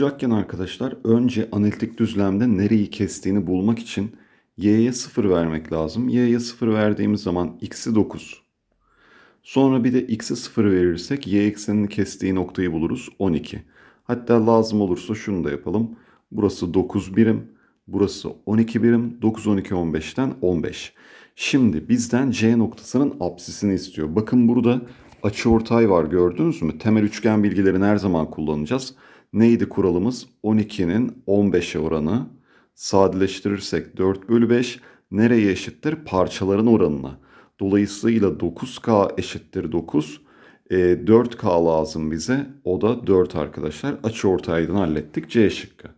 bulacakken arkadaşlar önce analitik düzlemde nereyi kestiğini bulmak için y'ye 0 vermek lazım. y'ye 0 verdiğimiz zaman x'i 9. Sonra bir de x'i 0 verirsek y eksenini kestiği noktayı buluruz 12. Hatta lazım olursa şunu da yapalım. Burası 9 birim, burası 12 birim. 9, 12, 15'ten 15. Şimdi bizden C noktasının apsisini istiyor. Bakın burada açı ortay var gördünüz mü? Temel üçgen bilgilerini her zaman kullanacağız. Neydi kuralımız? 12'nin 15'e oranı. Sadeleştirirsek 4 bölü 5 nereye eşittir? Parçaların oranına. Dolayısıyla 9K eşittir 9. E, 4K lazım bize. O da 4 arkadaşlar. Açı ortaydan hallettik. C şıkkı.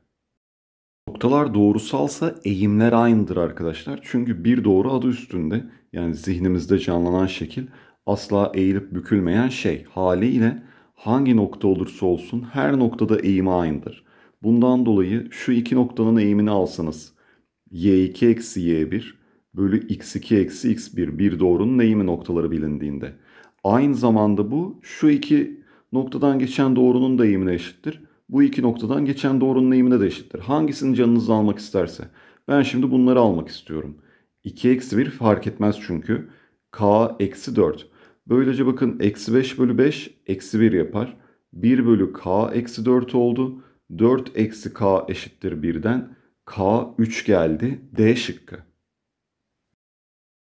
Noktalar doğrusalsa eğimler aynıdır arkadaşlar. Çünkü bir doğru adı üstünde. Yani zihnimizde canlanan şekil asla eğilip bükülmeyen şey. Haliyle hangi nokta olursa olsun her noktada eğimi aynıdır. Bundan dolayı şu iki noktanın eğimini alsanız y2 eksi y1 bölü x2 eksi x1 bir doğrunun eğimi noktaları bilindiğinde. Aynı zamanda bu şu iki noktadan geçen doğrunun da eğimine eşittir. Bu iki noktadan geçen doğrunun eğimine de eşittir. Hangisini canınız almak isterse. Ben şimdi bunları almak istiyorum. 2 eksi 1 fark etmez çünkü. k eksi 4 Böylece bakın eksi 5 bölü 5 eksi 1 yapar. 1 bölü k eksi 4 oldu. 4 eksi k eşittir 1'den. K 3 geldi. D şıkkı.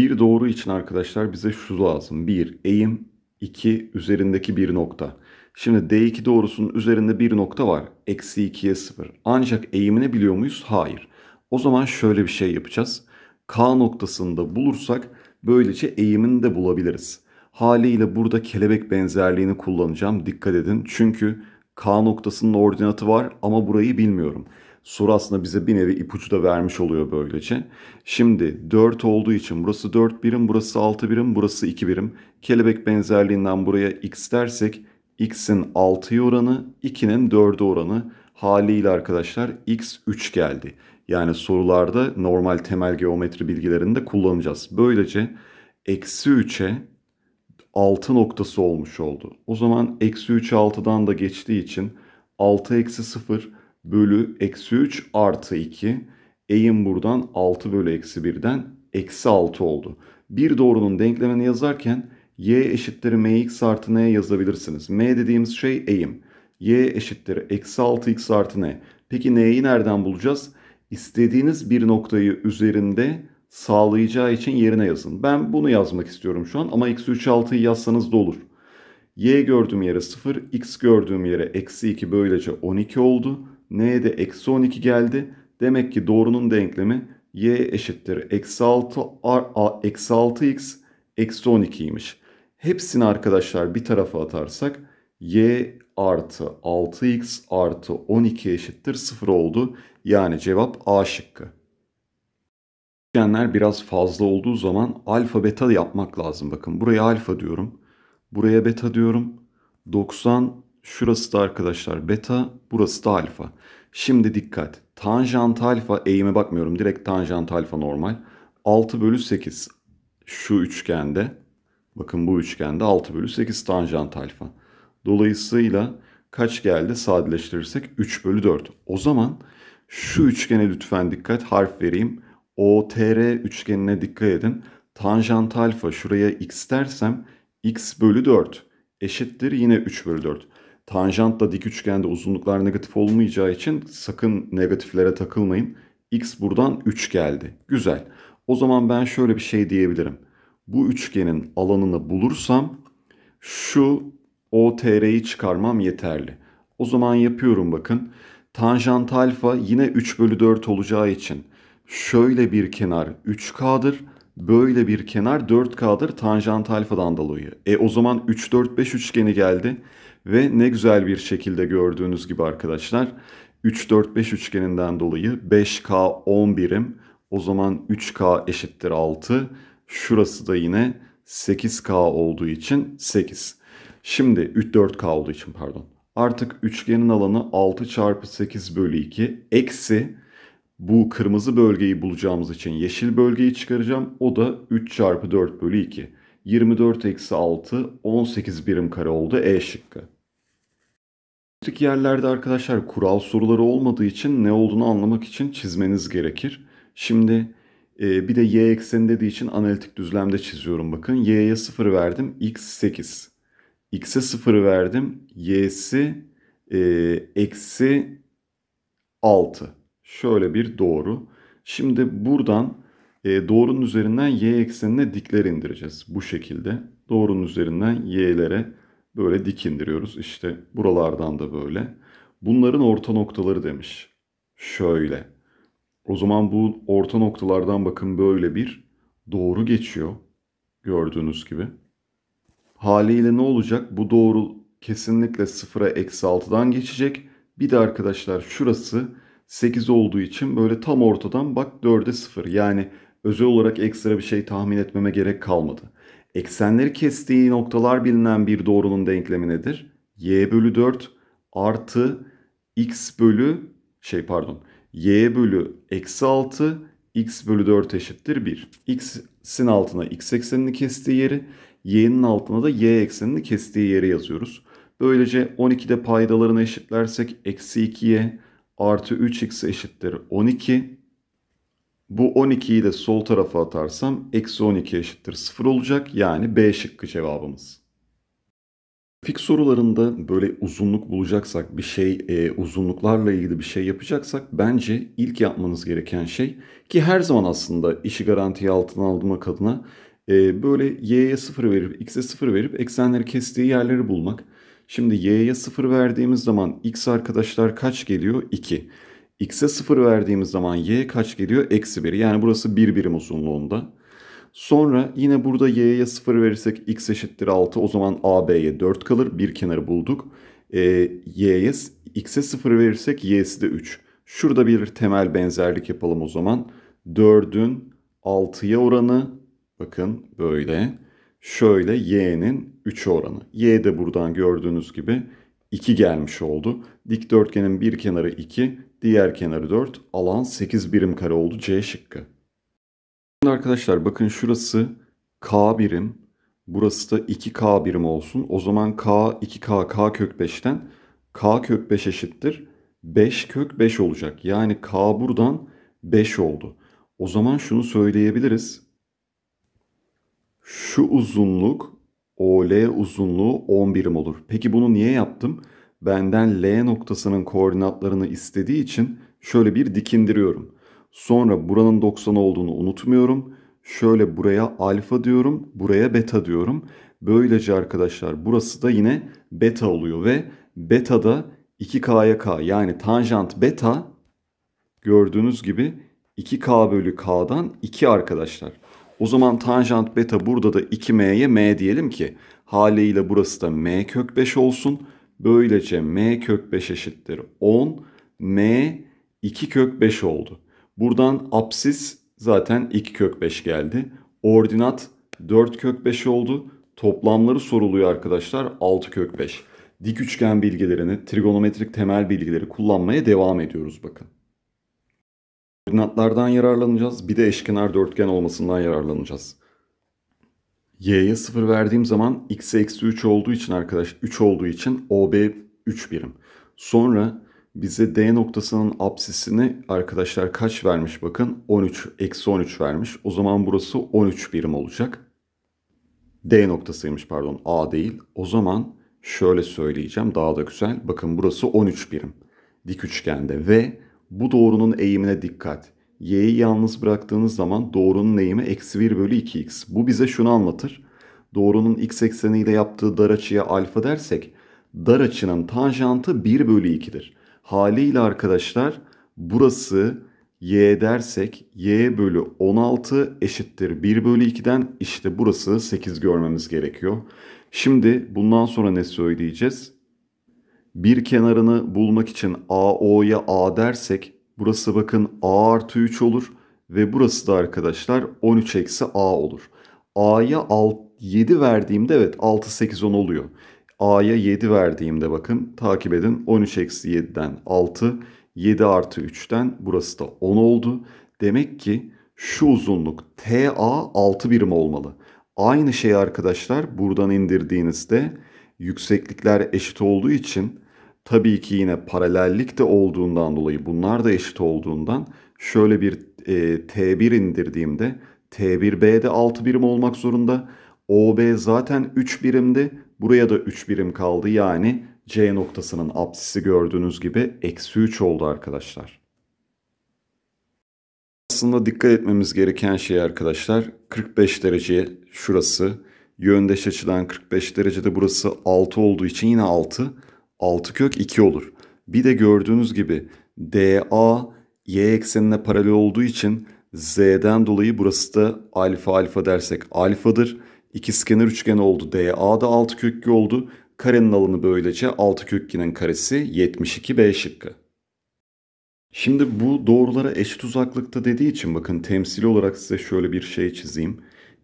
Bir doğru için arkadaşlar bize şu lazım. 1 eğim, 2 üzerindeki bir nokta. Şimdi D2 doğrusunun üzerinde bir nokta var. Eksi 2'ye 0. Ancak eğimini biliyor muyuz? Hayır. O zaman şöyle bir şey yapacağız. K noktasında bulursak böylece eğimini de bulabiliriz. Haliyle burada kelebek benzerliğini kullanacağım. Dikkat edin. Çünkü K noktasının ordinatı var ama burayı bilmiyorum. Soru aslında bize bir nevi ipucu da vermiş oluyor böylece. Şimdi 4 olduğu için burası 4 birim, burası 6 birim, burası 2 birim. Kelebek benzerliğinden buraya x dersek x'in 6'ya oranı, 2'nin 4'e oranı haliyle arkadaşlar x 3 geldi. Yani sorularda normal temel geometri bilgilerini de kullanacağız. Böylece eksi 3'e 6 noktası olmuş oldu. O zaman eksi 3 6'dan da geçtiği için 6 eksi 0 bölü eksi 3 artı 2 eğim buradan 6 bölü eksi 1'den eksi 6 oldu. Bir doğrunun denklemini yazarken y eşittir mx artı n yazabilirsiniz. m dediğimiz şey eğim. y eşittir eksi 6x artı n. Peki n'yi nereden bulacağız? İstediğiniz bir noktayı üzerinde sağlayacağı için yerine yazın. Ben bunu yazmak istiyorum şu an ama x 3 6'yı yazsanız da olur. Y gördüğüm yere 0, X gördüğüm yere eksi 2 böylece 12 oldu. N'ye de eksi 12 geldi. Demek ki doğrunun denklemi y eşittir eksi 6 r, a, eksi 6x eksi 12'ymiş. Hepsini arkadaşlar bir tarafa atarsak y artı 6x artı 12 eşittir 0 oldu. Yani cevap A şıkkı üçgenler biraz fazla olduğu zaman alfa beta yapmak lazım. Bakın buraya alfa diyorum. Buraya beta diyorum. 90 şurası da arkadaşlar beta, burası da alfa. Şimdi dikkat. Tanjant alfa eğime bakmıyorum. Direkt tanjant alfa normal. 6 bölü 8 şu üçgende. Bakın bu üçgende 6 bölü 8 tanjant alfa. Dolayısıyla kaç geldi sadeleştirirsek 3 bölü 4. O zaman şu üçgene lütfen dikkat harf vereyim. OTR üçgenine dikkat edin. Tanjant alfa şuraya x dersem x bölü 4 eşittir yine 3 bölü 4. Tanjant da dik üçgende uzunluklar negatif olmayacağı için sakın negatiflere takılmayın. X buradan 3 geldi. Güzel. O zaman ben şöyle bir şey diyebilirim. Bu üçgenin alanını bulursam şu OTR'yi çıkarmam yeterli. O zaman yapıyorum bakın. Tanjant alfa yine 3 bölü 4 olacağı için şöyle bir kenar 3K'dır, böyle bir kenar 4K'dır tanjant alfadan dolayı. E o zaman 3 4 5 üçgeni geldi ve ne güzel bir şekilde gördüğünüz gibi arkadaşlar 3 4 5 üçgeninden dolayı 5K 10 birim. O zaman 3K eşittir 6. Şurası da yine 8K olduğu için 8. Şimdi 3 4K olduğu için pardon. Artık üçgenin alanı 6 çarpı 8 bölü 2 eksi bu kırmızı bölgeyi bulacağımız için yeşil bölgeyi çıkaracağım. O da 3 çarpı 4 bölü 2. 24 eksi 6 18 birim kare oldu E şıkkı. Kritik yerlerde arkadaşlar kural soruları olmadığı için ne olduğunu anlamak için çizmeniz gerekir. Şimdi e, bir de y ekseni dediği için analitik düzlemde çiziyorum bakın. y'ye 0 verdim x 8. x'e 0 verdim y'si e, eksi 6. Şöyle bir doğru. Şimdi buradan e, doğrunun üzerinden y eksenine dikler indireceğiz bu şekilde. Doğrunun üzerinden y'lere böyle dik indiriyoruz. İşte buralardan da böyle. Bunların orta noktaları demiş. Şöyle. O zaman bu orta noktalardan bakın böyle bir doğru geçiyor. Gördüğünüz gibi. Haliyle ne olacak? Bu doğru kesinlikle sıfıra eksi 6'dan geçecek. Bir de arkadaşlar şurası 8 olduğu için böyle tam ortadan bak 4'e 0. Yani özel olarak ekstra bir şey tahmin etmeme gerek kalmadı. Eksenleri kestiği noktalar bilinen bir doğrunun denklemi nedir? y bölü 4 artı x bölü şey pardon y bölü eksi 6 x bölü 4 eşittir 1. x'in altına x eksenini kestiği yeri y'nin altına da y eksenini kestiği yeri yazıyoruz. Böylece 12'de paydalarını eşitlersek eksi 2y artı 3x eşittir 12. Bu 12'yi de sol tarafa atarsam eksi 12 eşittir 0 olacak. Yani B şıkkı cevabımız. Fik sorularında böyle uzunluk bulacaksak bir şey e, uzunluklarla ilgili bir şey yapacaksak bence ilk yapmanız gereken şey ki her zaman aslında işi garantiye altına almak adına e, böyle y'ye 0 verip x'e 0 verip eksenleri kestiği yerleri bulmak. Şimdi y'ye 0 verdiğimiz zaman x arkadaşlar kaç geliyor? 2. x'e 0 verdiğimiz zaman y kaç geliyor? Eksi 1. Yani burası 1 bir birim uzunluğunda. Sonra yine burada y'ye 0 verirsek x eşittir 6. O zaman ab'ye 4 kalır. Bir kenarı bulduk. E, y'ye x'e 0 verirsek y'si de 3. Şurada bir temel benzerlik yapalım o zaman. 4'ün 6'ya oranı bakın böyle şöyle y'nin 3'e oranı. Y de buradan gördüğünüz gibi 2 gelmiş oldu. Dikdörtgenin bir kenarı 2, diğer kenarı 4, alan 8 birim kare oldu C şıkkı. Şimdi arkadaşlar bakın şurası K birim, burası da 2K birim olsun. O zaman K 2K K kök 5'ten K kök 5 eşittir 5 kök 5 olacak. Yani K buradan 5 oldu. O zaman şunu söyleyebiliriz şu uzunluk OL uzunluğu 10 birim olur. Peki bunu niye yaptım? Benden L noktasının koordinatlarını istediği için şöyle bir dikindiriyorum. Sonra buranın 90 olduğunu unutmuyorum. Şöyle buraya alfa diyorum, buraya beta diyorum. Böylece arkadaşlar burası da yine beta oluyor ve beta da 2k'ya k yani tanjant beta gördüğünüz gibi 2k bölü k'dan 2 arkadaşlar. O zaman tanjant beta burada da 2m'ye m diyelim ki haliyle burası da m kök 5 olsun. Böylece m kök 5 eşittir 10. m 2 kök 5 oldu. Buradan apsis zaten 2 kök 5 geldi. Ordinat 4 kök 5 oldu. Toplamları soruluyor arkadaşlar 6 kök 5. Dik üçgen bilgilerini, trigonometrik temel bilgileri kullanmaya devam ediyoruz bakın. Koordinatlardan yararlanacağız. Bir de eşkenar dörtgen olmasından yararlanacağız. Y'ye 0 verdiğim zaman x'e eksi 3 olduğu için arkadaş 3 olduğu için OB 3 birim. Sonra bize D noktasının apsisini arkadaşlar kaç vermiş bakın 13 eksi 13 vermiş. O zaman burası 13 birim olacak. D noktasıymış pardon A değil. O zaman şöyle söyleyeceğim daha da güzel. Bakın burası 13 birim. Dik üçgende ve bu doğrunun eğimine dikkat. Y'yi yalnız bıraktığınız zaman doğrunun eğimi eksi 1 bölü 2x. Bu bize şunu anlatır. Doğrunun x ekseniyle yaptığı dar açıya alfa dersek dar açının tanjantı 1 bölü 2'dir. Haliyle arkadaşlar burası y dersek y bölü 16 eşittir 1 bölü 2'den işte burası 8 görmemiz gerekiyor. Şimdi bundan sonra ne söyleyeceğiz? bir kenarını bulmak için AO'ya A dersek burası bakın A artı 3 olur ve burası da arkadaşlar 13 eksi A olur. A'ya 7 verdiğimde evet 6 8 10 oluyor. A'ya 7 verdiğimde bakın takip edin 13 eksi 7'den 6 7 artı 3'ten burası da 10 oldu. Demek ki şu uzunluk TA 6 birim olmalı. Aynı şey arkadaşlar buradan indirdiğinizde yükseklikler eşit olduğu için Tabii ki yine paralellik de olduğundan dolayı bunlar da eşit olduğundan şöyle bir e, T1 indirdiğimde T1B'de 6 birim olmak zorunda. OB zaten 3 birimdi. Buraya da 3 birim kaldı. Yani C noktasının apsisi gördüğünüz gibi eksi 3 oldu arkadaşlar. Aslında dikkat etmemiz gereken şey arkadaşlar 45 derece şurası. Yöndeş açıdan 45 derecede burası 6 olduğu için yine 6. 6 kök 2 olur. Bir de gördüğünüz gibi DA y eksenine paralel olduğu için z'den dolayı burası da alfa alfa dersek alfadır. İkizkenar üçgen oldu. DA da 6 kökü oldu. Karenin alanı böylece 6 kökünün karesi 72 B şıkkı. Şimdi bu doğrulara eşit uzaklıkta dediği için bakın temsili olarak size şöyle bir şey çizeyim.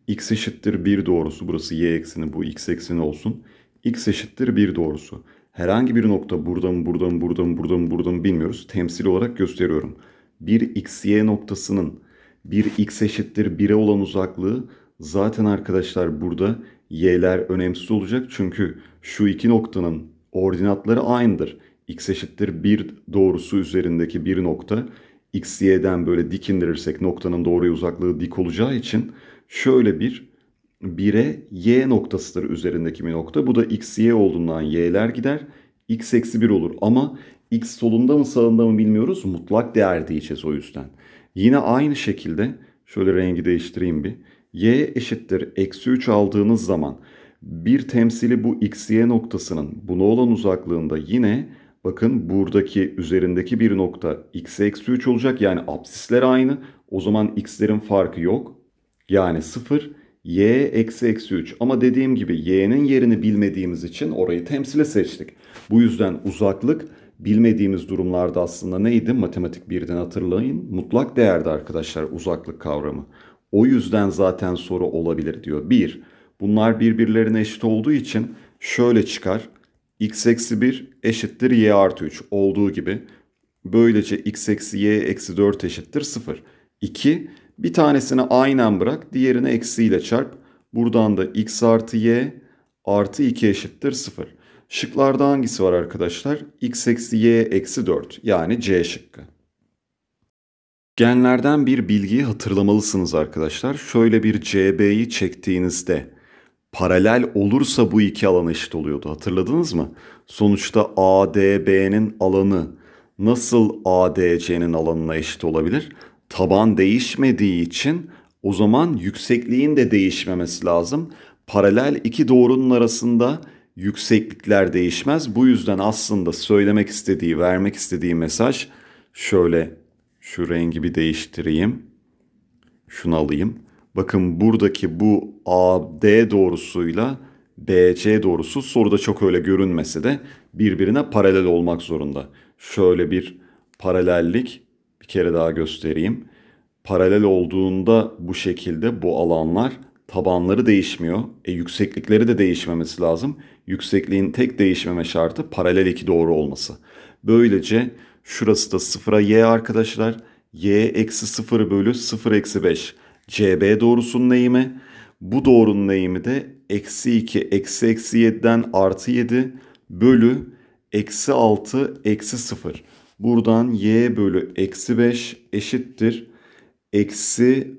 x eşittir 1 doğrusu burası y ekseni bu x ekseni olsun. x eşittir 1 doğrusu. Herhangi bir nokta burada mı, burada mı, burada mı, burada mı, burada mı bilmiyoruz. Temsil olarak gösteriyorum. Bir (x,y) noktasının bir x eşittir 1'e olan uzaklığı zaten arkadaşlar burada y'ler önemsiz olacak. Çünkü şu iki noktanın ordinatları aynıdır. x eşittir 1 doğrusu üzerindeki bir nokta x, y'den böyle dik indirirsek noktanın doğruya uzaklığı dik olacağı için şöyle bir 1'e y noktasıdır üzerindeki bir nokta. Bu da x, y olduğundan y'ler gider. x eksi 1 olur ama x solunda mı sağında mı bilmiyoruz. Mutlak değer diyeceğiz o yüzden. Yine aynı şekilde şöyle rengi değiştireyim bir. y eşittir eksi 3 aldığınız zaman bir temsili bu x, y noktasının buna olan uzaklığında yine bakın buradaki üzerindeki bir nokta x eksi 3 olacak. Yani absisler aynı. O zaman x'lerin farkı yok. Yani 0 y eksi eksi 3 ama dediğim gibi y'nin yerini bilmediğimiz için orayı temsile seçtik. Bu yüzden uzaklık bilmediğimiz durumlarda aslında neydi? Matematik birden hatırlayın. Mutlak değerdi arkadaşlar uzaklık kavramı. O yüzden zaten soru olabilir diyor. 1. Bunlar birbirlerine eşit olduğu için şöyle çıkar. x eksi 1 eşittir y artı 3 olduğu gibi. Böylece x eksi y eksi 4 eşittir 0. 2. Bir tanesini aynen bırak. Diğerini eksiyle çarp. Buradan da x artı y artı 2 eşittir 0. Şıklarda hangisi var arkadaşlar? x eksi y eksi 4 yani c şıkkı. Genlerden bir bilgiyi hatırlamalısınız arkadaşlar. Şöyle bir CB'yi çektiğinizde paralel olursa bu iki alan eşit oluyordu. Hatırladınız mı? Sonuçta ADB'nin alanı nasıl ADC'nin alanına eşit olabilir? taban değişmediği için o zaman yüksekliğin de değişmemesi lazım. Paralel iki doğrunun arasında yükseklikler değişmez. Bu yüzden aslında söylemek istediği, vermek istediği mesaj şöyle şu rengi bir değiştireyim. Şunu alayım. Bakın buradaki bu AD doğrusuyla BC doğrusu soruda çok öyle görünmese de birbirine paralel olmak zorunda. Şöyle bir paralellik bir kere daha göstereyim. Paralel olduğunda bu şekilde bu alanlar tabanları değişmiyor. E, yükseklikleri de değişmemesi lazım. Yüksekliğin tek değişmeme şartı paralel iki doğru olması. Böylece şurası da sıfıra y arkadaşlar. y eksi 0 bölü 0 eksi 5. CB doğrusunun eğimi. Bu doğrunun eğimi de eksi 2 eksi eksi 7'den artı 7 bölü eksi 6 eksi 0. Buradan y bölü eksi 5 eşittir. Eksi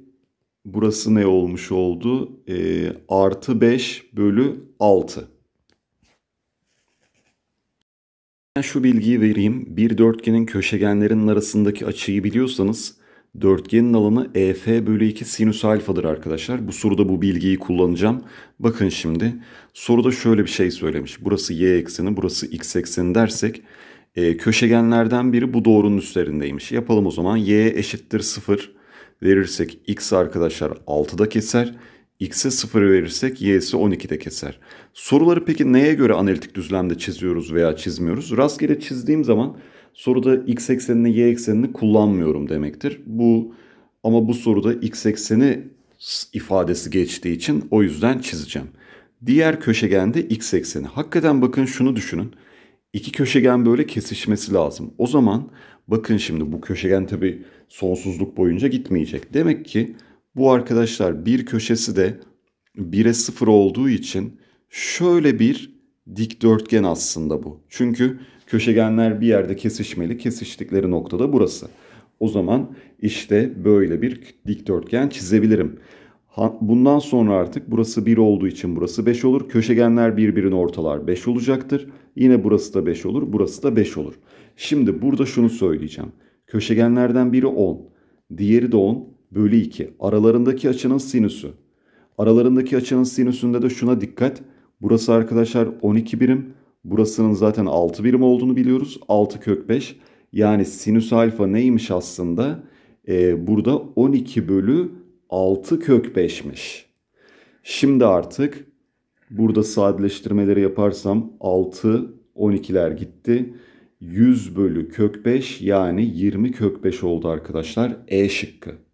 burası ne olmuş oldu? E, artı 5 bölü 6. Ben şu bilgiyi vereyim. Bir dörtgenin köşegenlerinin arasındaki açıyı biliyorsanız dörtgenin alanı EF bölü 2 sinüs alfadır arkadaşlar. Bu soruda bu bilgiyi kullanacağım. Bakın şimdi soruda şöyle bir şey söylemiş. Burası y ekseni burası x ekseni dersek e, köşegenlerden biri bu doğrunun üzerindeymiş. Yapalım o zaman y eşittir 0 verirsek x arkadaşlar 6'da keser. X'e 0 verirsek y'si 12'de keser. Soruları peki neye göre analitik düzlemde çiziyoruz veya çizmiyoruz? Rastgele çizdiğim zaman soruda x eksenini y eksenini kullanmıyorum demektir. Bu ama bu soruda x ekseni ifadesi geçtiği için o yüzden çizeceğim. Diğer köşegende x ekseni. Hakikaten bakın şunu düşünün. İki köşegen böyle kesişmesi lazım. O zaman bakın şimdi bu köşegen tabi sonsuzluk boyunca gitmeyecek. Demek ki bu arkadaşlar bir köşesi de 1'e 0 olduğu için şöyle bir dikdörtgen aslında bu. Çünkü köşegenler bir yerde kesişmeli. Kesiştikleri nokta da burası. O zaman işte böyle bir dikdörtgen çizebilirim. Bundan sonra artık burası 1 olduğu için burası 5 olur. Köşegenler birbirini ortalar 5 olacaktır. Yine burası da 5 olur, burası da 5 olur. Şimdi burada şunu söyleyeceğim. Köşegenlerden biri 10, diğeri de 10 bölü 2. Aralarındaki açının sinüsü. Aralarındaki açının sinüsünde de şuna dikkat. Burası arkadaşlar 12 birim. Burasının zaten 6 birim olduğunu biliyoruz. 6 kök 5. Yani sinüs alfa neymiş aslında? Ee, burada 12 bölü 6 kök 5'miş. Şimdi artık burada sadeleştirmeleri yaparsam 6 12'ler gitti. 100 bölü kök 5 yani 20 kök 5 oldu arkadaşlar. E şıkkı.